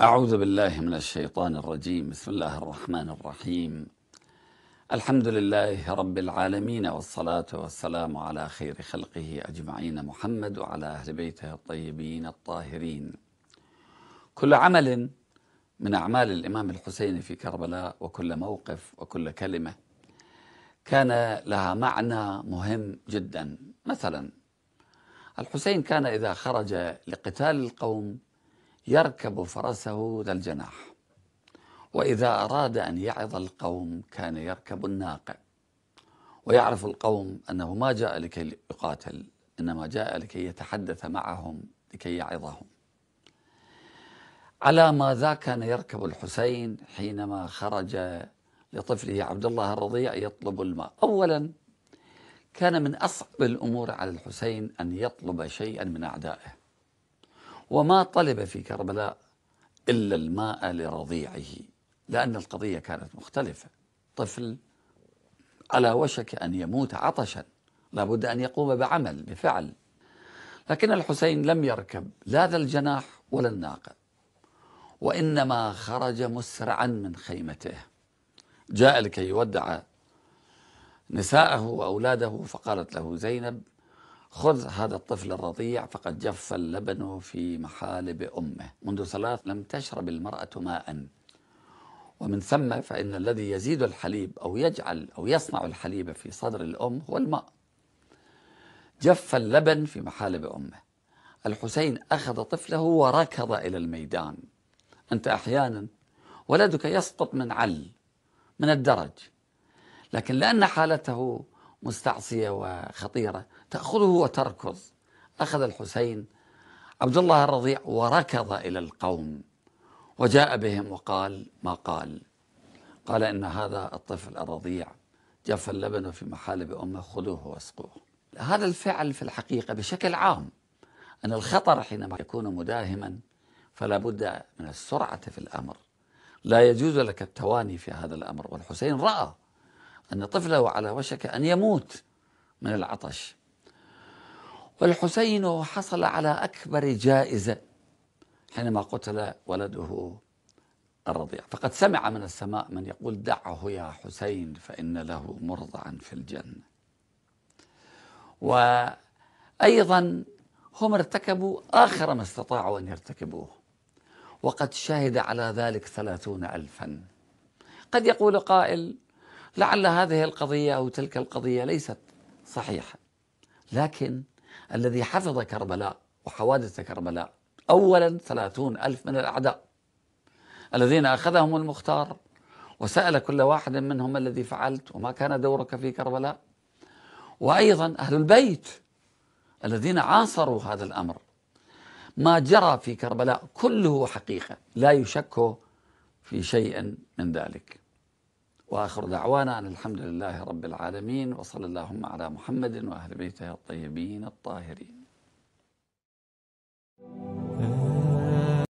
أعوذ بالله من الشيطان الرجيم بسم الله الرحمن الرحيم الحمد لله رب العالمين والصلاة والسلام على خير خلقه أجمعين محمد وعلى أهل بيته الطيبين الطاهرين كل عمل من أعمال الإمام الحسين في كربلاء وكل موقف وكل كلمة كان لها معنى مهم جدا مثلا الحسين كان إذا خرج لقتال القوم يركب فرسه ذا الجناح وإذا أراد أن يعظ القوم كان يركب الناقة ويعرف القوم أنه ما جاء لكي يقاتل إنما جاء لكي يتحدث معهم لكي يعظهم على ماذا كان يركب الحسين حينما خرج لطفله عبد الله الرضيع يطلب الماء أولا كان من أصعب الأمور على الحسين أن يطلب شيئا من أعدائه وما طلب في كربلاء إلا الماء لرضيعه لأن القضية كانت مختلفة طفل على وشك أن يموت عطشا لابد أن يقوم بعمل بفعل لكن الحسين لم يركب لا ذا الجناح ولا الناقة وإنما خرج مسرعا من خيمته جاء لكي يودع نساءه وأولاده فقالت له زينب خذ هذا الطفل الرضيع فقد جف اللبن في محالب أمه منذ ثلاث لم تشرب المرأة ماء ومن ثم فإن الذي يزيد الحليب أو يجعل أو يصنع الحليب في صدر الأم هو الماء جف اللبن في محالب أمه الحسين أخذ طفله وركض إلى الميدان أنت أحيانا ولدك يسقط من عل من الدرج لكن لأن حالته مستعصية وخطيرة تأخذه وتركض أخذ الحسين عبد الله الرضيع وركض إلى القوم وجاء بهم وقال ما قال قال إن هذا الطفل الرضيع جف اللبن في محالب أمه خذوه واسقوه هذا الفعل في الحقيقة بشكل عام أن الخطر حينما يكون مداهما فلا بد من السرعة في الأمر لا يجوز لك التواني في هذا الأمر والحسين رأى أن طفله على وشك أن يموت من العطش والحسين حصل على أكبر جائزة حينما قتل ولده الرضيع فقد سمع من السماء من يقول دعه يا حسين فإن له مرضعا في الجنة وأيضا هم ارتكبوا آخر ما استطاعوا أن يرتكبوه وقد شهد على ذلك ثلاثون ألفا قد يقول قائل لعل هذه القضية أو تلك القضية ليست صحيحة لكن الذي حفظ كربلاء وحوادث كربلاء أولا ثلاثون ألف من الأعداء الذين أخذهم المختار وسأل كل واحد منهم الذي فعلت وما كان دورك في كربلاء وأيضا أهل البيت الذين عاصروا هذا الأمر ما جرى في كربلاء كله حقيقة لا يشك في شيء من ذلك وآخر دعوانا أن الحمد لله رب العالمين وصلى اللهم على محمد وأهل بيته الطيبين الطاهرين